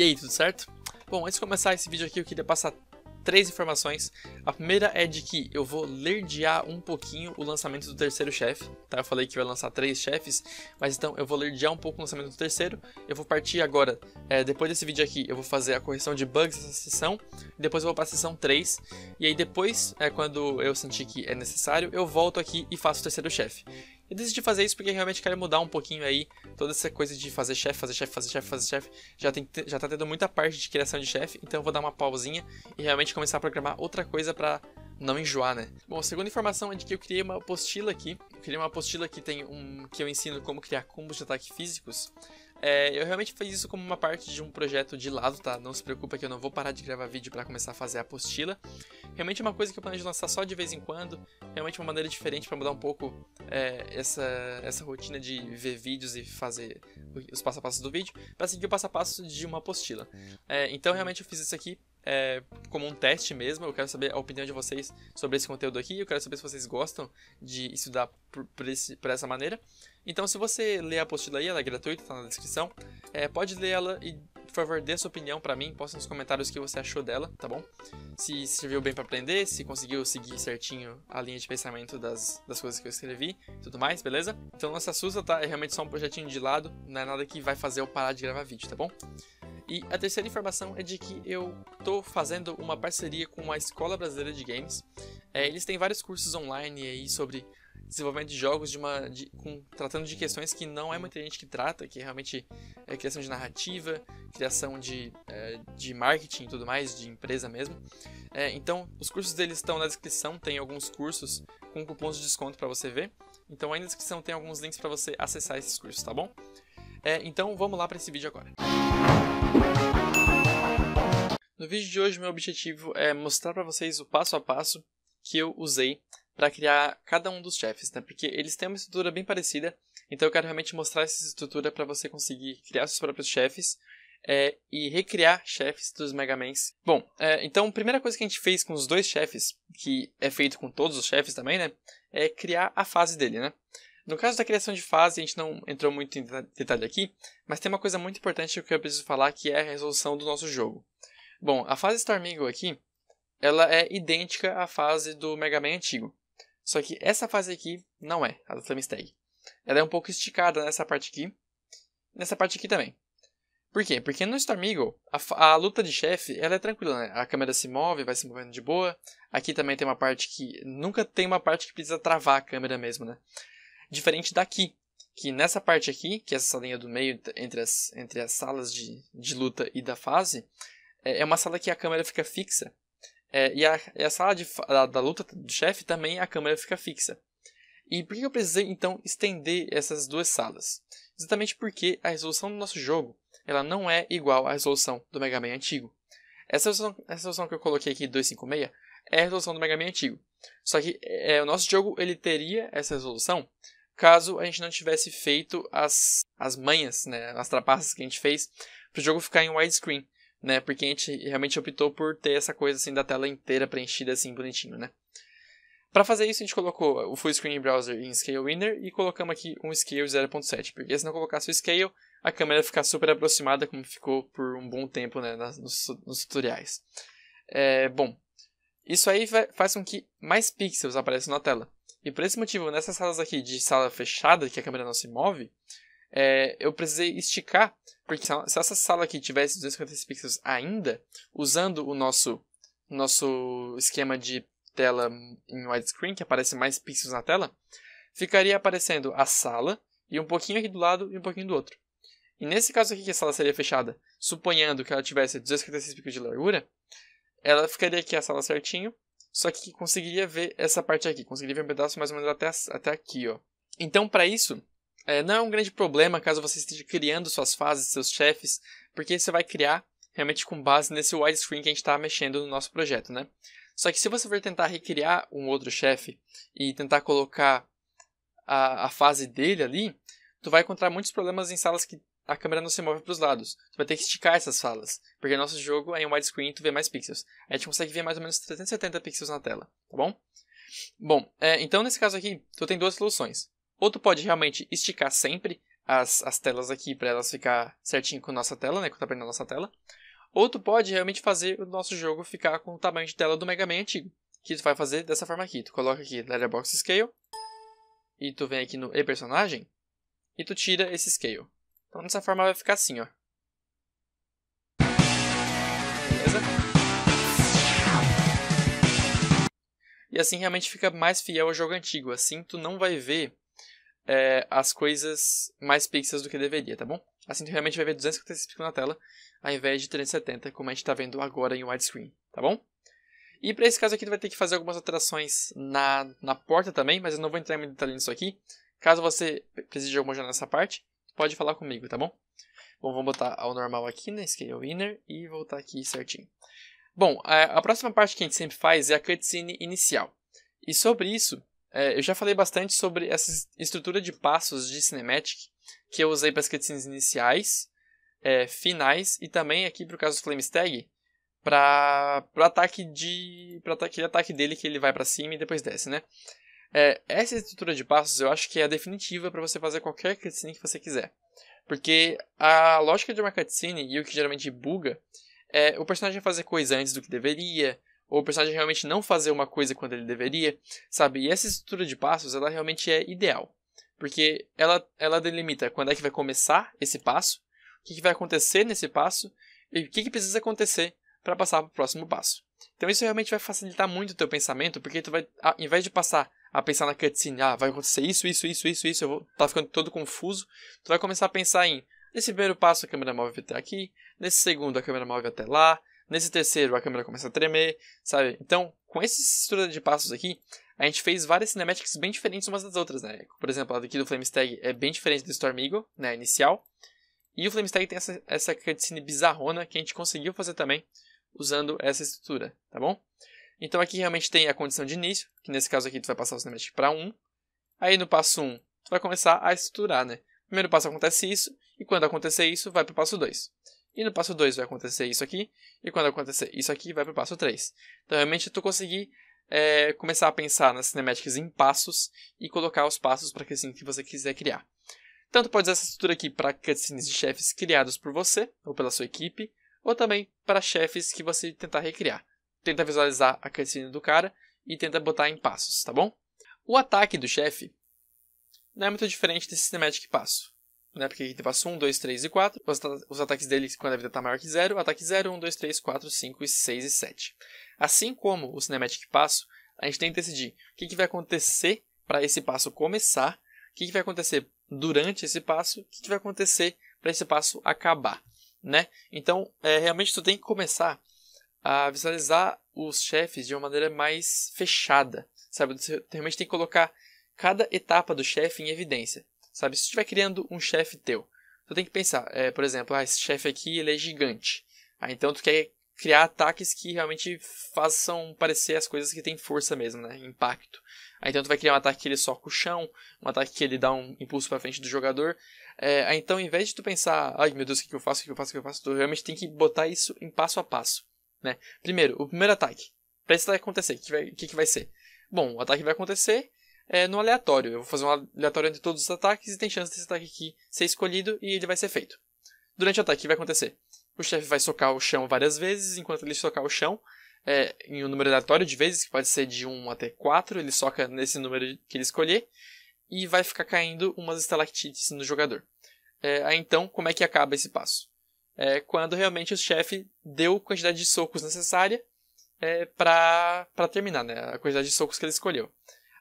E aí, tudo certo? Bom, antes de começar esse vídeo aqui, eu queria passar três informações. A primeira é de que eu vou lerdear um pouquinho o lançamento do terceiro chefe, tá? Eu falei que vai lançar três chefes, mas então eu vou lerdear um pouco o lançamento do terceiro. Eu vou partir agora, é, depois desse vídeo aqui, eu vou fazer a correção de bugs dessa sessão, depois eu vou para a sessão 3, e aí depois, é, quando eu sentir que é necessário, eu volto aqui e faço o terceiro chefe. Eu decidi fazer isso porque realmente quero mudar um pouquinho aí toda essa coisa de fazer chefe, fazer chefe, fazer chefe, fazer chefe. Já, tem, já tá tendo muita parte de criação de chefe, então eu vou dar uma pausinha e realmente começar a programar outra coisa para não enjoar, né? Bom, a segunda informação é de que eu criei uma apostila aqui. Eu criei uma apostila que tem um que eu ensino como criar combos de ataque físicos. É, eu realmente fiz isso como uma parte de um projeto de lado, tá? Não se preocupa que eu não vou parar de gravar vídeo para começar a fazer a apostila. Realmente é uma coisa que eu planejo lançar só de vez em quando. Realmente é uma maneira diferente para mudar um pouco é, essa, essa rotina de ver vídeos e fazer os passo a passo do vídeo, para seguir o passo a passo de uma apostila. É, então realmente eu fiz isso aqui é, como um teste mesmo. Eu quero saber a opinião de vocês sobre esse conteúdo aqui. Eu quero saber se vocês gostam de estudar por, por, esse, por essa maneira. Então, se você ler a apostila aí, ela é gratuita, está na descrição. É, pode ler ela e por favor, dê sua opinião para mim, posta nos comentários o que você achou dela, tá bom? Se serviu bem para aprender, se conseguiu seguir certinho a linha de pensamento das, das coisas que eu escrevi tudo mais, beleza? Então não se assusta, tá? É realmente só um projetinho de lado, não é nada que vai fazer eu parar de gravar vídeo, tá bom? E a terceira informação é de que eu estou fazendo uma parceria com a Escola Brasileira de Games. É, eles têm vários cursos online aí sobre desenvolvimento de jogos de uma, de, com, tratando de uhum. questões que não é uhum. muita gente que trata, que realmente é criação de narrativa, criação de, é, de marketing e tudo mais, de empresa mesmo. É, então, os cursos deles estão na descrição, tem alguns cursos com cupons de desconto para você ver. Então, aí na descrição tem alguns links para você acessar esses cursos, tá bom? É, então, vamos lá para esse vídeo agora. No vídeo de hoje, meu objetivo é mostrar para vocês o passo a passo que eu usei para criar cada um dos chefes, né? Porque eles têm uma estrutura bem parecida, então eu quero realmente mostrar essa estrutura para você conseguir criar seus próprios chefes é, e recriar chefes dos Megamans. Bom, é, então a primeira coisa que a gente fez com os dois chefes, que é feito com todos os chefes também, né? É criar a fase dele, né? No caso da criação de fase, a gente não entrou muito em detalhe aqui, mas tem uma coisa muito importante que eu preciso falar, que é a resolução do nosso jogo. Bom, a fase Storm aqui, ela é idêntica à fase do Mega Man antigo. Só que essa fase aqui não é a da Thumbstag. Ela é um pouco esticada nessa parte aqui. Nessa parte aqui também. Por quê? Porque no Storm Eagle, a, a luta de chefe, ela é tranquila, né? A câmera se move, vai se movendo de boa. Aqui também tem uma parte que... Nunca tem uma parte que precisa travar a câmera mesmo, né? Diferente daqui, que nessa parte aqui, que é essa linha do meio entre as, entre as salas de, de luta e da fase, é, é uma sala que a câmera fica fixa. É, e, a, e, a, sala de, da, da luta do chefe também a câmera fica fixa. E por que eu precisei então estender essas duas salas? Exatamente porque a resolução do nosso jogo ela não é igual à resolução do Mega Man antigo. Essa resolução, essa resolução que eu coloquei aqui, 256, é a resolução do Mega Man antigo. Só que é, o nosso jogo ele teria essa resolução caso a gente não tivesse feito as, as manhas, né, as trapaças que a gente fez para o jogo ficar em widescreen né? Porque a gente realmente optou por ter essa coisa assim da tela inteira preenchida assim bonitinho, né? Para fazer isso, a gente colocou o Full Screen Browser em Scale Winner e colocamos aqui um Scale 0.7, porque se não colocasse o Scale, a câmera ia ficar super aproximada, como ficou por um bom tempo né, nos, nos, tutoriais. É, bom, isso aí vai, faz com que mais pixels apareçam na tela. E por esse motivo, nessas salas aqui de sala fechada, que a câmera não se move, é, eu precisei esticar, porque se essa sala aqui tivesse 256 pixels ainda, usando o nosso, nosso esquema de tela em widescreen, que aparece mais pixels na tela, ficaria aparecendo a sala, e um pouquinho aqui do lado e um pouquinho do outro. E nesse caso aqui que a sala seria fechada, suponhando que ela tivesse 256 pixels de largura, ela ficaria aqui a sala certinho, só que conseguiria ver essa parte aqui, conseguiria ver um pedaço mais ou menos até, até aqui, ó. Então, para isso, é, não é um grande problema caso você esteja criando suas fases, seus chefes, porque você vai criar realmente com base nesse widescreen que a gente está mexendo no nosso projeto, né? Só que se você for tentar recriar um outro chefe e tentar colocar a, a fase dele ali, tu vai encontrar muitos problemas em salas que a câmera não se move para os lados. Tu vai ter que esticar essas salas, porque nosso jogo é em widescreen e tu vê mais pixels. A gente consegue ver mais ou menos 370 pixels na tela, tá bom? Bom, é, então nesse caso aqui, tu tem duas soluções. Ou tu pode realmente esticar sempre as, as telas aqui para elas ficar certinho com a nossa tela, né? Com o tamanho da nossa tela. Ou tu pode é realmente fazer o nosso jogo ficar com o tamanho de tela do Mega Man antigo. Que tu vai fazer dessa forma aqui. Tu coloca aqui Letterbox Scale. E tu vem aqui no E Personagem. E tu tira esse Scale. Então dessa forma vai ficar assim, ó. Beleza? E assim realmente fica mais fiel ao jogo antigo. Assim tu não vai ver é, as coisas mais pixels do que deveria, tá bom? Assim tu realmente vai ver 256 pixels na tela, ao invés de 370, como a gente está vendo agora em widescreen, tá bom? E para esse caso aqui, tu vai ter que fazer algumas alterações na, na porta também, mas eu não vou entrar em muito detalhe nisso aqui. Caso você precise de alguma ajuda nessa parte, pode falar comigo, tá bom? Bom, vamos botar ao normal aqui, né? Scale Inner e voltar aqui certinho. Bom, a, a próxima parte que a gente sempre faz é a cutscene inicial. E sobre isso, é, eu já falei bastante sobre essa estrutura de passos de Cinematic que eu usei para as cutscenes iniciais, é, finais e também aqui para o caso do Flamestag para o ataque para ataque ataque dele que ele vai para cima e depois desce, né? É, essa estrutura de passos eu acho que é a definitiva para você fazer qualquer cutscene que você quiser, porque a lógica de uma cutscene e o que geralmente buga é o personagem fazer coisa antes do que deveria, ou o personagem realmente não fazer uma coisa quando ele deveria, sabe? E essa estrutura de passos, ela realmente é ideal, porque ela, ela delimita quando é que vai começar esse passo, o que, que vai acontecer nesse passo e o que, que precisa acontecer para passar para o próximo passo. Então isso realmente vai facilitar muito o teu pensamento, porque tu vai, ao invés de passar a pensar na cutscene, ah, vai acontecer isso, isso, isso, isso, isso, eu vou tá ficando todo confuso, tu vai começar a pensar em, nesse primeiro passo a câmera móvel vai até aqui, nesse segundo a câmera móvel até lá, Nesse terceiro, a câmera começa a tremer, sabe? Então, com essa estrutura de passos aqui, a gente fez várias cinemáticas bem diferentes umas das outras, né? Por exemplo, a daqui do Flamestag é bem diferente do Storm Eagle, né, inicial. E o Flamestag tem essa, essa cutscene bizarrona que a gente conseguiu fazer também usando essa estrutura, tá bom? Então aqui realmente tem a condição de início, que nesse caso aqui tu vai passar o cinematic para 1. Aí no passo 1, tu vai começar a estruturar, né? Primeiro passo acontece isso, e quando acontecer isso, vai para o passo 2. E no passo 2 vai acontecer isso aqui, e quando acontecer isso aqui, vai para o passo 3. Então, realmente, tu conseguir é, começar a pensar nas cinemáticas em passos e colocar os passos para a cutscene que você quiser criar. Tanto pode usar essa estrutura aqui para cutscenes de chefes criados por você ou pela sua equipe, ou também para chefes que você tentar recriar. Tenta visualizar a cutscene do cara e tenta botar em passos, tá bom? O ataque do chefe não é muito diferente desse cinematic passo né? Porque aqui passou 1, 2, 3 e 4. Os, ataques dele, quando a vida está maior que 0, ataque 0, 1, 2, 3, 4, 5, 6 e 7. Assim como o Cinematic Passo, a gente tem que decidir o que, que vai acontecer para esse passo começar, o que, que vai acontecer durante esse passo, o que, que vai acontecer para esse passo acabar, né? Então, é, realmente, tu tem que começar a visualizar os chefes de uma maneira mais fechada, sabe? Você realmente tem que colocar cada etapa do chefe em evidência. Sabe? Se estiver criando um chefe teu, tu tem que pensar, é, por exemplo, ah, esse chefe aqui ele é gigante. Ah, então tu quer criar ataques que realmente façam parecer as coisas que têm força mesmo, né? Impacto. ah então tu vai criar um ataque que ele soca o chão, um ataque que ele dá um impulso para frente do jogador. É, ah, então, em vez de tu pensar, ai meu Deus, o que eu faço, o que eu faço, o que eu faço, tu realmente tem que botar isso em passo a passo, né? Primeiro, o primeiro ataque. Pra isso vai acontecer, o que, que, que vai ser? Bom, o ataque vai acontecer, é, no aleatório. Eu vou fazer um aleatório entre todos os ataques e tem chance desse ataque aqui ser escolhido e ele vai ser feito. Durante o ataque, o que vai acontecer? O chefe vai socar o chão várias vezes, enquanto ele socar o chão, é, em um número aleatório de vezes, que pode ser de 1 até 4, ele soca nesse número que ele escolher, e vai ficar caindo umas estalactites no jogador. É, aí então, como é que acaba esse passo? É, quando realmente o chefe deu a quantidade de socos necessária é, para terminar, né? a quantidade de socos que ele escolheu.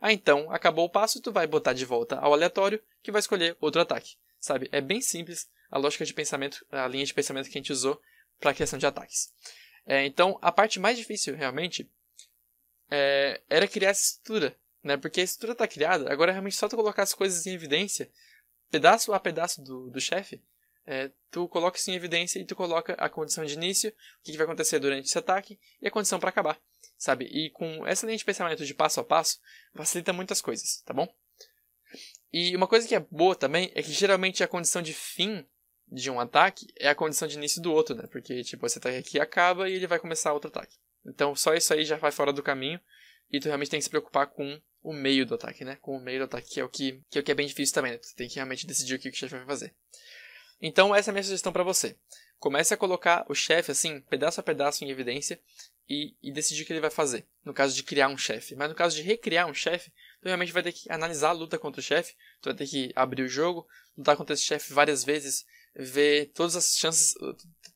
Ah, então, acabou o passo, tu vai botar de volta ao aleatório, que vai escolher outro ataque. Sabe? É bem simples a lógica de pensamento, a linha de pensamento que a gente usou para a criação de ataques. É, então, a parte mais difícil, realmente, é, era criar essa estrutura, né? Porque a estrutura está criada, agora é realmente só tu colocar as coisas em evidência, pedaço a pedaço do, do chefe, é, tu coloca isso em evidência e tu coloca a condição de início, o que, que vai acontecer durante esse ataque e a condição para acabar sabe? E com essa linha de pensamento de passo a passo, facilita muitas coisas, tá bom? E uma coisa que é boa também é que geralmente a condição de fim de um ataque é a condição de início do outro, né? Porque, tipo, você ataque aqui acaba e ele vai começar outro ataque. Então, só isso aí já vai fora do caminho e tu realmente tem que se preocupar com o meio do ataque, né? Com o meio do ataque, que é o que, que, é, o que é bem difícil também, né? Tu tem que realmente decidir o que o chefe vai fazer. Então, essa é a minha sugestão para você. Comece a colocar o chefe, assim, pedaço a pedaço em evidência e, e decidir o que ele vai fazer, no caso de criar um chefe. Mas no caso de recriar um chefe, tu realmente vai ter que analisar a luta contra o chefe, tu vai ter que abrir o jogo, lutar contra esse chefe várias vezes, ver todas as chances,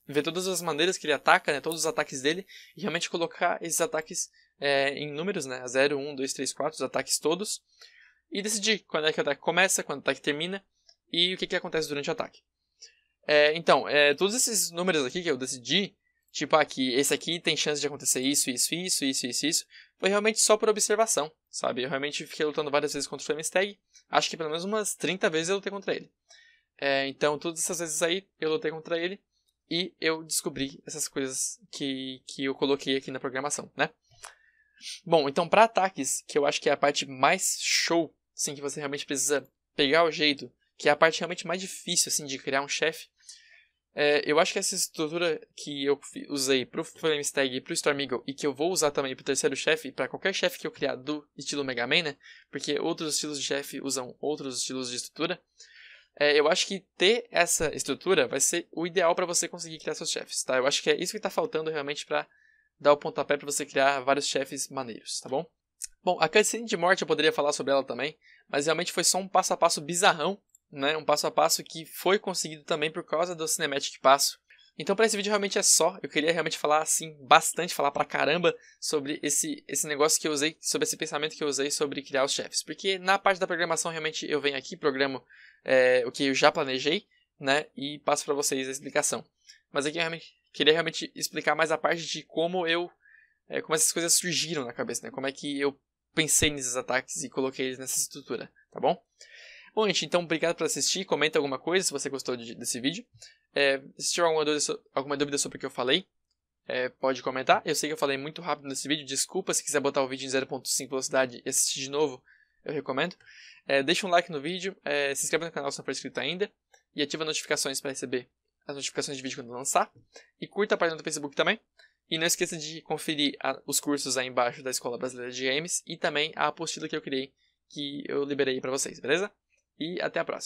ver todas as maneiras que ele ataca, né, todos os ataques dele, e realmente colocar esses ataques é, em números, né, 0, 1, 2, 3, 4, os ataques todos, e decidir quando é que o ataque começa, quando o ataque termina, e o que, que acontece durante o ataque. É, então, é, todos esses números aqui que eu decidi, tipo aqui, ah, esse aqui tem chance de acontecer isso, isso, isso, isso, isso, isso, foi realmente só por observação, sabe? Eu realmente fiquei lutando várias vezes contra o Flamestag, acho que pelo menos umas 30 vezes eu lutei contra ele. É, então, todas essas vezes aí, eu lutei contra ele e eu descobri essas coisas que, que eu coloquei aqui na programação, né? Bom, então para ataques, que eu acho que é a parte mais show, assim, que você realmente precisa pegar o jeito, que é a parte realmente mais difícil, assim, de criar um chefe, é, eu acho que essa estrutura que eu usei pro Flamestag e pro Storm Eagle, e que eu vou usar também pro terceiro chefe, para qualquer chefe que eu criar do estilo Mega Man, né? Porque outros estilos de chefe usam outros estilos de estrutura. É, eu acho que ter essa estrutura vai ser o ideal para você conseguir criar seus chefes, tá? Eu acho que é isso que tá faltando realmente para dar o pontapé para você criar vários chefes maneiros, tá bom? Bom, a cutscene de morte eu poderia falar sobre ela também, mas realmente foi só um passo a passo bizarrão né? Um passo a passo que foi conseguido também por causa do Cinematic Passo. Então, para esse vídeo realmente é só. Eu queria realmente falar assim bastante, falar pra caramba sobre esse esse negócio que eu usei, sobre esse pensamento que eu usei sobre criar os chefes, porque na parte da programação realmente eu venho aqui programo é, o que eu já planejei, né, e passo para vocês a explicação. Mas aqui eu realmente, queria realmente explicar mais a parte de como eu é, como essas coisas surgiram na cabeça, né? Como é que eu pensei nesses ataques e coloquei eles nessa estrutura, tá bom? Bom, gente, então obrigado por assistir. Comenta alguma coisa se você gostou de, desse vídeo. É, se tiver alguma dúvida, alguma dúvida sobre o que eu falei, é, pode comentar. Eu sei que eu falei muito rápido nesse vídeo. Desculpa se quiser botar o vídeo em 0.5 velocidade e assistir de novo, eu recomendo. É, deixa um like no vídeo, é, se inscreva no canal se não for inscrito ainda e ativa notificações para receber as notificações de vídeo quando lançar. E curta a página do Facebook também. E não esqueça de conferir a, os cursos aí embaixo da Escola Brasileira de Games e também a apostila que eu criei, que eu liberei para vocês, beleza? e até a próxima.